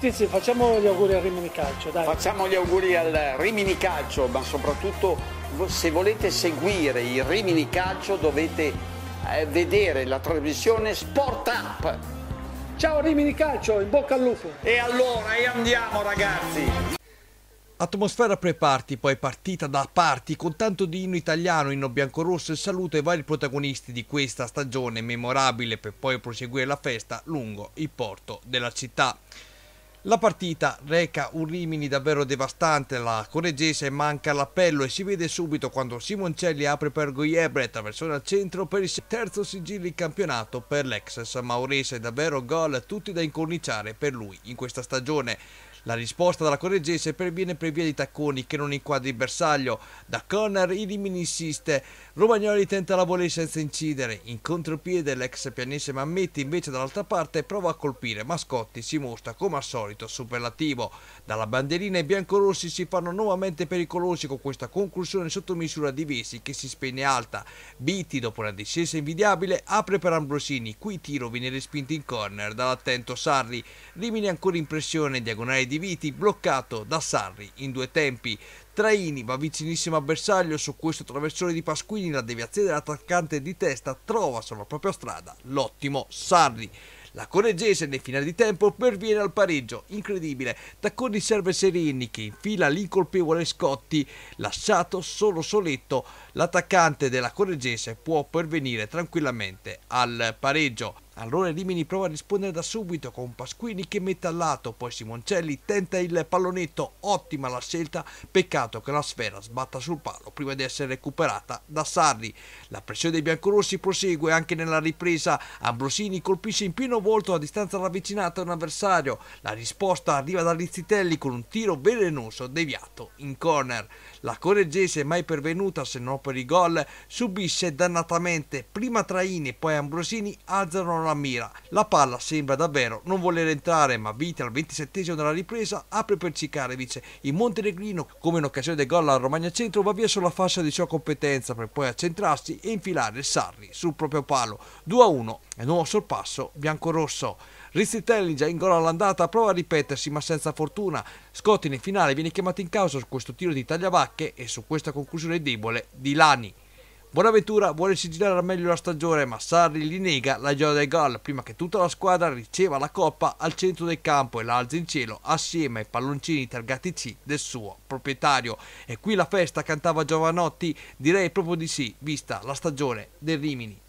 Sì, sì, facciamo gli auguri al Rimini Calcio, dai. Facciamo gli auguri al Rimini Calcio, ma soprattutto se volete seguire il Rimini Calcio dovete eh, vedere la trasmissione Sport Up. Ciao Rimini Calcio, in bocca al lupo. E allora, e andiamo ragazzi. Atmosfera pre-party, poi partita da party, con tanto di inno italiano, inno biancorosso e saluto ai vari protagonisti di questa stagione memorabile per poi proseguire la festa lungo il porto della città. La partita reca un Rimini davvero devastante, la corregese manca l'appello e si vede subito quando Simoncelli apre per Goyebre attraversando il centro per il terzo sigillo in campionato per l'ex Maurese, davvero gol tutti da incorniciare per lui in questa stagione. La risposta della correggese perviene per via di Tacconi che non inquadra il bersaglio. Da corner il Rimini insiste, Romagnoli tenta la volée senza incidere. In contropiede l'ex pianese Mammetti invece dall'altra parte prova a colpire Mascotti si mostra come al solito superlativo. Dalla bandierina i biancorossi si fanno nuovamente pericolosi con questa conclusione sotto misura di Vesi che si spegne alta. Bitti dopo una discesa invidiabile apre per Ambrosini, cui tiro viene respinto in corner dall'attento Sarri. Rimini ancora in pressione, diagonale di Viti bloccato da Sarri in due tempi. Traini va vicinissimo a bersaglio su questo traversone di Pasquini, la deviazione dell'attaccante di testa trova sulla propria strada l'ottimo Sarri. La Correggese nel finale di tempo perviene al pareggio, incredibile. Tacconi serve Serini che infila l'incolpevole Scotti, lasciato solo soletto l'attaccante della Corregese può pervenire tranquillamente al pareggio. Allora Rimini prova a rispondere da subito con Pasquini che mette a lato, poi Simoncelli tenta il pallonetto, ottima la scelta, peccato che la sfera sbatta sul palo prima di essere recuperata da Sarri. La pressione dei biancorossi prosegue anche nella ripresa, Ambrosini colpisce in pieno volto a distanza ravvicinata un avversario, la risposta arriva da Rizzitelli con un tiro velenoso deviato in corner. La Corregese mai pervenuta se non per per i gol subisce dannatamente prima Traini e poi Ambrosini alzano la mira. La palla sembra davvero non voler entrare ma Vite al 27 della ripresa apre per Cicarevic. Il Montenegrino come in occasione del gol al Romagna Centro va via sulla fascia di sua competenza per poi accentrarsi e infilare il Sarri sul proprio palo. 2-1 e nuovo sorpasso biancorosso. già in gol all'andata prova a ripetersi ma senza fortuna. Scotti in finale viene chiamato in causa su questo tiro di tagliavacche e su questa conclusione debole di Lani. Buonaventura vuole sigillare al meglio la stagione, ma Sarri gli nega la gioia del gol prima che tutta la squadra riceva la coppa al centro del campo e l'alza in cielo assieme ai palloncini targati C del suo proprietario. E qui la festa cantava Giovanotti, direi proprio di sì, vista la stagione del Rimini.